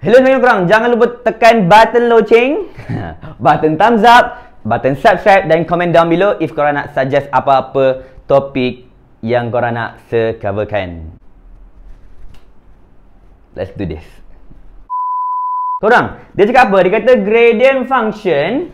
Hello semuanya korang, jangan lupa tekan button loceng, button thumbs up, button subscribe dan komen down below if korang nak suggest apa-apa topik yang korang nak secoverkan. Let's do this. Korang, dia cakap apa? Dia kata gradient function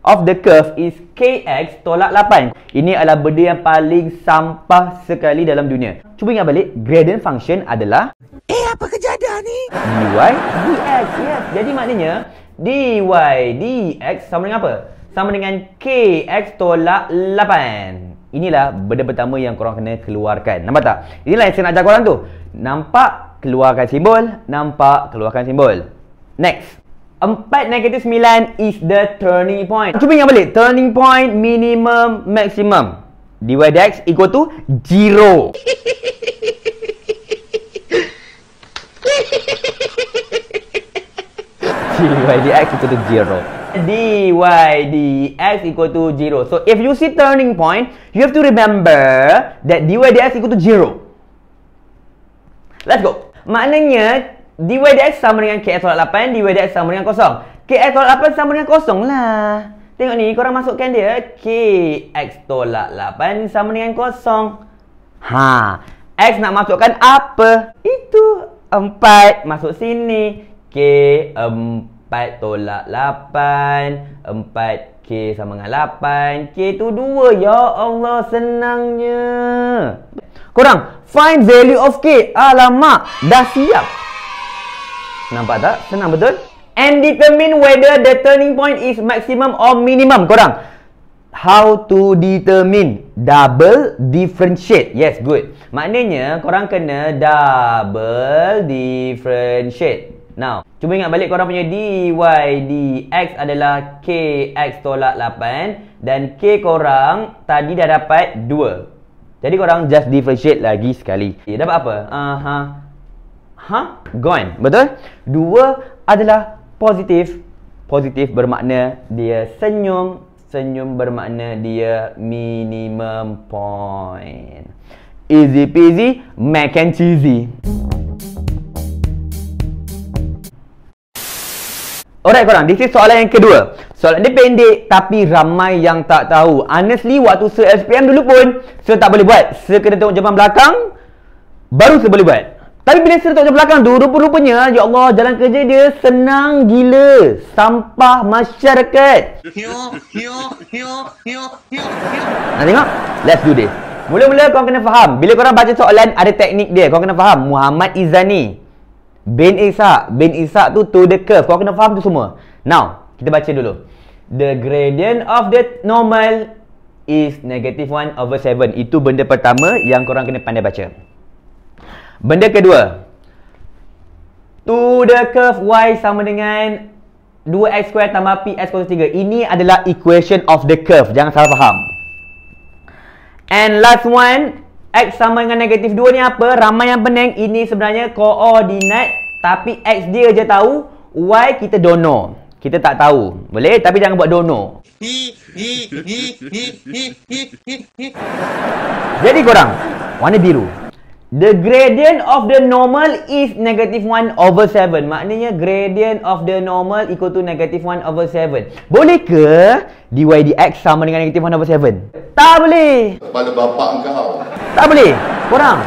of the curve is kx tolak 8. Ini adalah benda yang paling sampah sekali dalam dunia. Cuba ingat balik, gradient function adalah Eh, apa kejadian ni? DY, DX, yes. Jadi maknanya, DY, DX sama dengan apa? Sama dengan KX tolak 8. Inilah benda pertama yang korang kena keluarkan. Nampak tak? Inilah yang saya nak ajar korang tu. Nampak, keluarkan simbol. Nampak, keluarkan simbol. Next. 4 negatif 9 is the turning point. Cuba ingat balik. Turning point minimum maximum. DY dx equal to 0. DYDX equal to dy/dx equal to zero. So if you see turning point, you have to remember that DYDX equal to zero. Let's go. Maknanya dy/dx sama dengan KX tolak 8, dy/dx sama dengan kosong. KX tolak 8 sama dengan kosong lah. Tengok ni, korang masukkan dia. KX tolak 8 sama dengan kosong. Ha. X nak masukkan apa? Itu. 4 masuk sini. K 4 tolak 8 4 K sama dengan 8 K tu 2 Ya Allah senangnya Korang Find value of K Alamak Dah siap Nampak tak? Senang betul? And determine whether the turning point is maximum or minimum Korang How to determine double differentiate Yes, good Maknanya korang kena double differentiate Now, cuba ingat balik korang punya dy dx adalah kx tolak 8 dan k korang tadi dah dapat 2. Jadi korang just differentiate lagi sekali. Ya, dapat apa? Aha. Uh, ha, gone. Betul? 2 adalah positif. Positif bermakna dia senyum. Senyum bermakna dia minimum point. Easy peasy, mac and cheesy. Alright korang, this is soalan yang kedua. Soalan dia pendek tapi ramai yang tak tahu. Honestly, waktu se SPM dulu pun, saya tak boleh buat. Saya kena tengok jaman belakang, baru saya boleh buat. Tapi bila saya tengok jaman belakang tu, rupa-rupanya, ya Allah, jalan kerja dia senang gila. Sampah masyarakat. Nak tengok? Let's do this. Mula-mula korang kena faham. Bila korang baca soalan, ada teknik dia. Korang kena faham. Muhammad Izani bin Ishak bin Ishak tu to the curve kau kena faham tu semua now kita baca dulu the gradient of the normal is negative 1 over 7 itu benda pertama yang korang kena pandai baca benda kedua to the curve y sama dengan 2x square tambah px kosus 3 ini adalah equation of the curve jangan salah faham and last one X sama dengan negatif 2 ni apa? Ramai yang pening. Ini sebenarnya koordinat. Tapi X dia je tahu. Y kita don't know. Kita tak tahu. Boleh? Tapi jangan buat don't know. Jadi korang. Warna biru. The gradient of the normal is negative 1 over 7. Maknanya gradient of the normal equal to negative 1 over 7. Boleh ke dy dx sama dengan negative 1 over 7? Tak boleh. Kepala bapak kau. Tak boleh. Korang.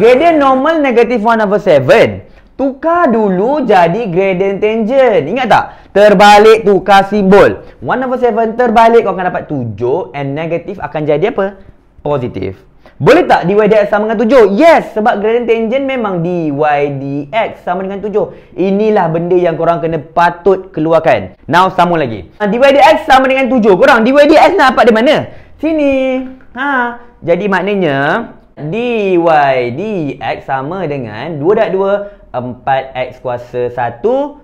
Gradient normal negative 1 over 7. Tukar dulu jadi gradient tangent. Ingat tak? Terbalik tukar simbol. 1 over 7 terbalik kau akan dapat 7. And negative akan jadi apa? Positif. Boleh tak dydx sama dengan 7? Yes, sebab gradient tangent memang dydx sama dengan 7. Inilah benda yang korang kena patut keluarkan. Now, sama lagi. Ah, dydx sama dengan 7. Korang, dydx nak dapat di mana? Sini. Ha. Jadi, maknanya dydx sama dengan 2 dat 2, 4x kuasa 1,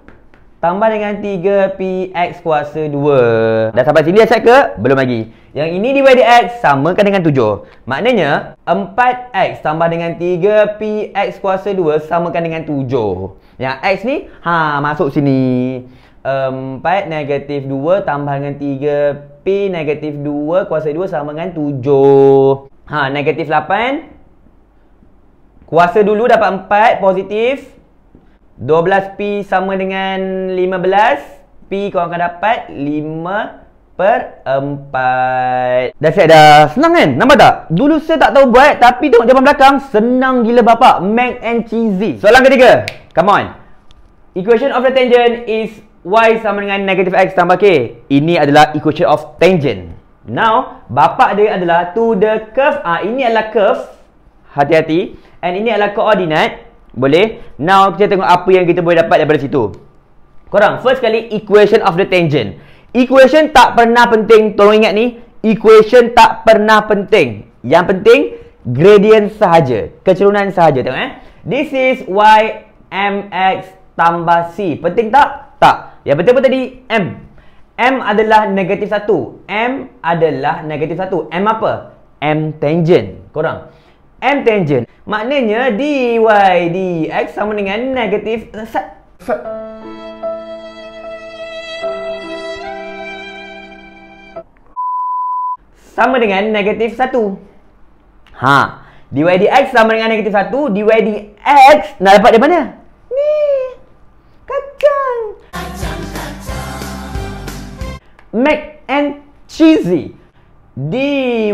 Tambah dengan 3px kuasa 2. Dah sampai sini dah check ke? Belum lagi. Yang ini divide x kan dengan 7. Maknanya 4x tambah dengan 3px kuasa 2 kan dengan 7. Yang x ni ha masuk sini. 4 negatif 2 tambah dengan 3p negatif 2 kuasa 2 sama dengan 7. Ha negatif 8. Kuasa dulu dapat 4 positif 12P sama dengan 15 P Kau akan dapat 5 per 4 Dah siap dah Senang kan? Nampak tak? Dulu saya tak tahu buat Tapi tengok depan belakang Senang gila bapak Mac and cheesy Soalan ketiga Come on Equation of the tangent is Y sama dengan negative X tambah K Ini adalah equation of tangent Now Bapak dia adalah To the curve Ah Ini adalah curve Hati-hati And ini adalah koordinat boleh? Now kita tengok apa yang kita boleh dapat daripada situ Korang, first kali equation of the tangent Equation tak pernah penting Tolong ingat ni Equation tak pernah penting Yang penting Gradient sahaja Kecerunan sahaja tengok eh This is y mx tambah c Penting tak? Tak Yang penting apa tadi? M M adalah negatif 1 M adalah negatif 1 M apa? M tangent Korang M tangent Maknanya dy dx sama dengan negatif sa- sa- Sama dengan negatif 1 Ha dy dx sama dengan negatif 1 dy dx nak dapat dari mana? Ni Kacang Mac and cheesy dy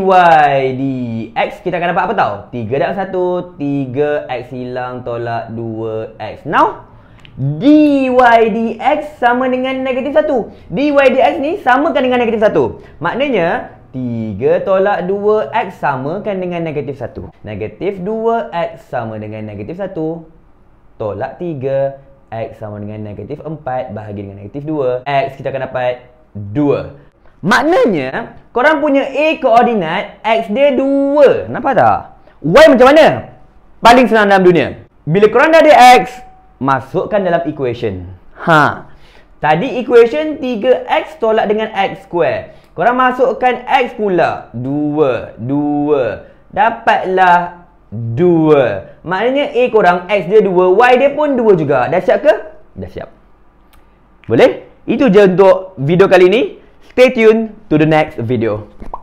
dx kita akan dapat apa tau 3 dan 1 3x hilang tolak 2x now dy dx sama dengan negatif 1 dy dx ni samakan dengan negatif 1 maknanya 3 tolak 2x samakan dengan negatif 1 negatif 2x sama dengan negatif 1 tolak 3 x sama dengan negatif 4 bahagi dengan negatif 2 x kita akan dapat 2 Maknanya, korang punya A koordinat, X dia 2. Nampak tak? Y macam mana? Paling senang dalam dunia. Bila korang dah ada X, masukkan dalam equation. Ha. Tadi equation 3X tolak dengan X square. Korang masukkan X pula. 2, 2. Dapatlah 2. Maknanya A korang, X dia 2, Y dia pun 2 juga. Dah siap ke? Dah siap. Boleh? Itu je untuk video kali ini. Stay tuned to the next video.